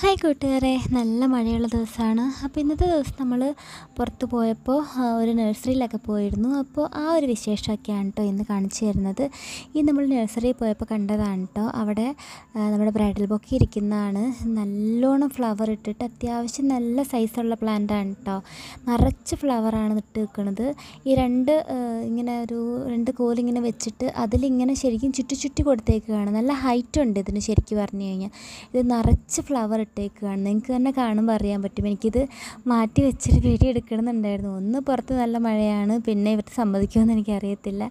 hi കൂട്ടുകാരെ നല്ല മഴയുള്ള ദിവസമാണ് അപ്പോൾ ഇന്നത്തെ ദിവസം നമ്മൾ പുറത്ത് പോയപ്പോൾ ഒരു നഴ്സറിയിലൊക്കെ പോയിരുന്നു അപ്പോൾ ആ ഒരു വിശേഷമൊക്കെയാണ് കേട്ടോ ഇന്ന് കാണിച്ചു തരുന്നത് ഈ നമ്മൾ നഴ്സറിയിൽ പോയപ്പോൾ കണ്ടതാണ് കേട്ടോ അവിടെ നമ്മുടെ ബ്രൈഡൽ ബൊക്കെ ഇരിക്കുന്നതാണ് നല്ലോണം ഫ്ലവർ ഇട്ടിട്ട് അത്യാവശ്യം നല്ല സൈസുള്ള പ്ലാന്റാണ് കേട്ടോ നിറച്ച് ഫ്ലവറാണ് ഇട്ട് നിൽക്കുന്നത് ഈ രണ്ട് ഇങ്ങനെ ഒരു രണ്ട് കോലിങ്ങനെ വെച്ചിട്ട് അതിലിങ്ങനെ ശരിക്കും ചുറ്റി ചുറ്റി കൊടുത്തേക്കുകയാണ് നല്ല ഹൈറ്റ് ഉണ്ട് ഇതിന് ശരിക്കും പറഞ്ഞു കഴിഞ്ഞാൽ ഇത് നിറച്ച് ഫ്ലവർ കട്ടയൊക്കെയാണ് നിങ്ങൾക്ക് തന്നെ കാണുമ്പോൾ അറിയാൻ പറ്റും എനിക്കിത് മാറ്റി വെച്ചിട്ട് വീഡിയോ എടുക്കണമെന്നുണ്ടായിരുന്നു ഒന്ന് പുറത്ത് നല്ല മഴയാണ് പിന്നെ ഇവർ സമ്മതിക്കുമെന്ന് എനിക്കറിയത്തില്ല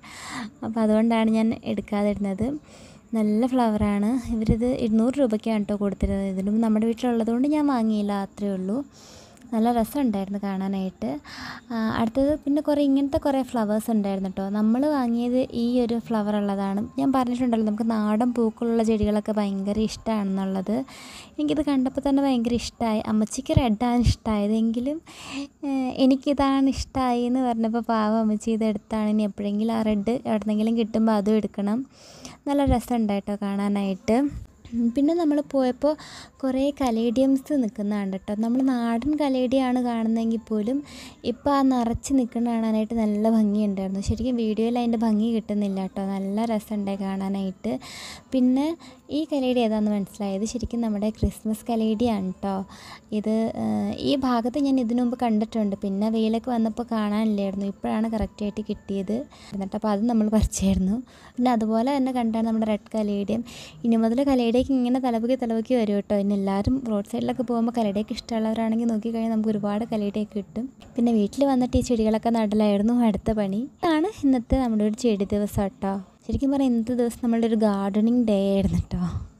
അപ്പോൾ അതുകൊണ്ടാണ് ഞാൻ എടുക്കാതിരുന്നത് നല്ല ഫ്ലവറാണ് ഇവരിത് ഇരുന്നൂറ് രൂപയ്ക്കാണ് കേട്ടോ കൊടുത്തിരുന്നത് ഇതിനും നമ്മുടെ വീട്ടിലുള്ളതുകൊണ്ട് ഞാൻ വാങ്ങിയില്ല അത്രയേ ഉള്ളൂ നല്ല രസമുണ്ടായിരുന്നു കാണാനായിട്ട് അടുത്തത് പിന്നെ കുറേ ഇങ്ങനത്തെ കുറേ ഫ്ലവേഴ്സ് ഉണ്ടായിരുന്നു കേട്ടോ നമ്മൾ വാങ്ങിയത് ഈ ഒരു ഫ്ലവർ ഉള്ളതാണ് ഞാൻ പറഞ്ഞിട്ടുണ്ടല്ലോ നമുക്ക് നാടൻ പൂക്കളുള്ള ചെടികളൊക്കെ ഭയങ്കര ഇഷ്ടമാണെന്നുള്ളത് എനിക്കിത് കണ്ടപ്പോൾ തന്നെ ഭയങ്കര ഇഷ്ടമായി അമ്മച്ചിക്ക് റെഡാണ് ഇഷ്ടമായതെങ്കിലും എനിക്കിതാണ് ഇഷ്ടമായി എന്ന് പറഞ്ഞപ്പോൾ പാവം അമ്മച്ചി ഇതെടുത്താണ് ഇനി എപ്പോഴെങ്കിലും ആ റെഡ് എവിടെന്നെങ്കിലും കിട്ടുമ്പോൾ അതും എടുക്കണം നല്ല രസമുണ്ടായിട്ടോ കാണാനായിട്ട് പിന്നെ നമ്മൾ പോയപ്പോൾ കുറേ കലേഡിയംസ് നിൽക്കുന്നതാണ് കേട്ടോ നമ്മൾ നാടൻ കലേഡിയാണ് കാണുന്നതെങ്കിൽ പോലും ഇപ്പോൾ ആ നിറച്ച് നിൽക്കുന്ന കാണാനായിട്ട് നല്ല ഭംഗിയുണ്ടായിരുന്നു ശരിക്കും വീഡിയോയിൽ അതിൻ്റെ ഭംഗി കിട്ടുന്നില്ല കേട്ടോ നല്ല രസമുണ്ടായി കാണാനായിട്ട് പിന്നെ ഈ കലേഡി ഏതാണെന്ന് മനസ്സിലായത് ശരിക്കും നമ്മുടെ ക്രിസ്മസ് കലേഡിയാണ് കേട്ടോ ഇത് ഈ ഭാഗത്ത് ഞാൻ ഇതിനു മുമ്പ് കണ്ടിട്ടുണ്ട് പിന്നെ വെയിലൊക്കെ വന്നപ്പോൾ കാണാനില്ലായിരുന്നു ഇപ്പോഴാണ് കറക്റ്റായിട്ട് കിട്ടിയത് എന്നിട്ട് അപ്പോൾ അത് നമ്മൾ പറിച്ചായിരുന്നു പിന്നെ അതുപോലെ തന്നെ കണ്ടാണ് നമ്മുടെ റെഡ് കലേഡിയം ഇനി മുതൽ കലേഡിയം കരടേക്ക് ഇങ്ങനെ തലവുകി തലവുകി വരും കേട്ടോ പിന്നെ എല്ലാവരും റോഡ് സൈഡിലൊക്കെ പോകുമ്പോൾ കരടേക്ക് ഇഷ്ടമുള്ളവരാണെങ്കിൽ നോക്കിക്കഴിഞ്ഞാൽ നമുക്ക് ഒരുപാട് കലയുടെയൊക്കെ കിട്ടും പിന്നെ വീട്ടിൽ വന്നിട്ട് ഈ ചെടികളൊക്കെ നടലായിരുന്നു അടുത്ത പണി ഇതാണ് ഇന്നത്തെ നമ്മുടെ ഒരു ചെടി ദിവസം കേട്ടോ ശരിക്കും പറഞ്ഞാൽ ഇന്നത്തെ ദിവസം നമ്മളുടെ ഒരു ഗാർഡനിങ് ഡേ ആയിരുന്നു കേട്ടോ